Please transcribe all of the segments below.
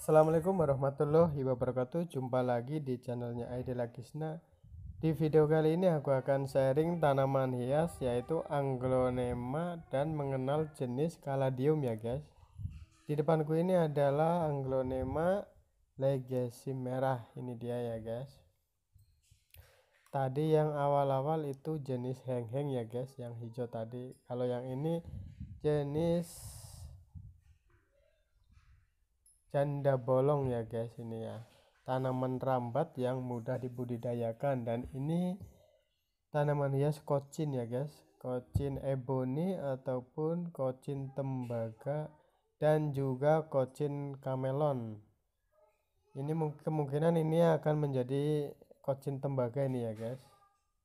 Assalamualaikum warahmatullahi wabarakatuh Jumpa lagi di channelnya ID Lagisna. Di video kali ini aku akan sharing tanaman hias yaitu anglonema dan mengenal jenis caladium ya guys Di depanku ini adalah anglonema legacy merah ini dia ya guys Tadi yang awal-awal itu jenis heng-heng ya guys yang hijau tadi Kalau yang ini jenis Canda bolong ya guys ini ya. Tanaman rambat yang mudah dibudidayakan dan ini tanaman hias kocin ya guys. Kocin ebony ataupun kocin tembaga dan juga kocin kamelon. Ini kemungkinan ini akan menjadi kocin tembaga ini ya guys.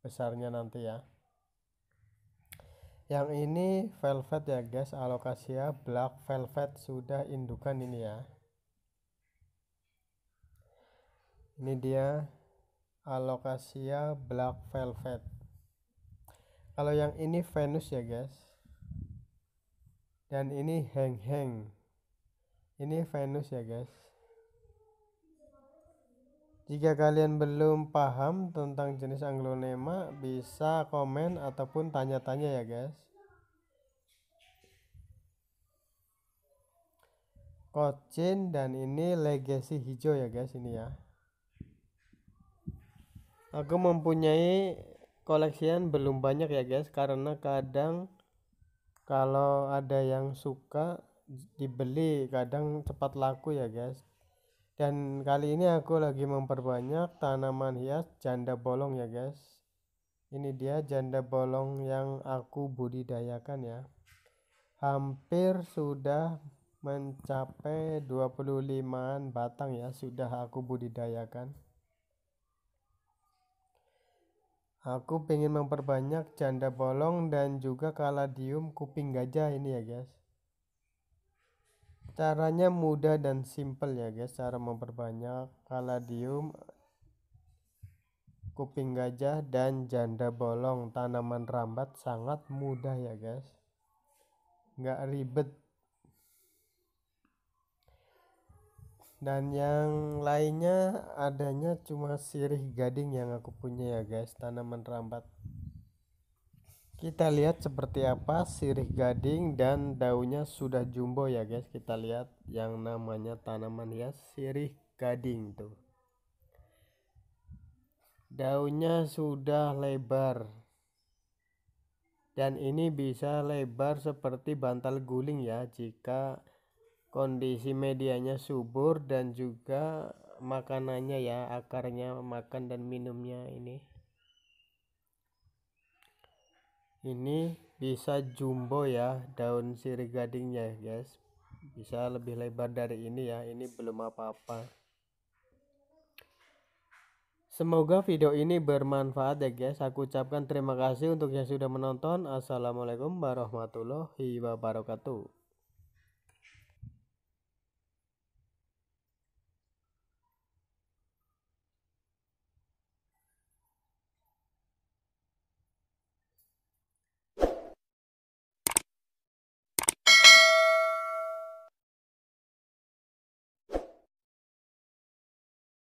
Besarnya nanti ya yang ini velvet ya guys alokasia black velvet sudah indukan ini ya ini dia alokasia black velvet kalau yang ini Venus ya guys dan ini heng heng ini Venus ya guys jika kalian belum paham tentang jenis anglonema bisa komen ataupun tanya-tanya ya guys Kocin dan ini legacy hijau ya guys ini ya aku mempunyai koleksian belum banyak ya guys karena kadang kalau ada yang suka dibeli kadang cepat laku ya guys dan kali ini aku lagi memperbanyak tanaman hias janda bolong ya guys ini dia janda bolong yang aku budidayakan ya hampir sudah mencapai 25an batang ya sudah aku budidayakan Aku pengen memperbanyak janda bolong dan juga kaladium kuping gajah ini ya guys. Caranya mudah dan simple ya guys. Cara memperbanyak kaladium kuping gajah dan janda bolong tanaman rambat sangat mudah ya guys. Nggak ribet dan yang lainnya adanya cuma sirih gading yang aku punya ya guys tanaman rambat kita lihat seperti apa sirih gading dan daunnya sudah jumbo ya guys kita lihat yang namanya tanaman ya sirih gading tuh daunnya sudah lebar dan ini bisa lebar seperti bantal guling ya jika kondisi medianya subur dan juga makanannya ya akarnya makan dan minumnya ini ini bisa jumbo ya daun sirih gadingnya guys bisa lebih lebar dari ini ya ini belum apa-apa semoga video ini bermanfaat ya guys aku ucapkan terima kasih untuk yang sudah menonton assalamualaikum warahmatullahi wabarakatuh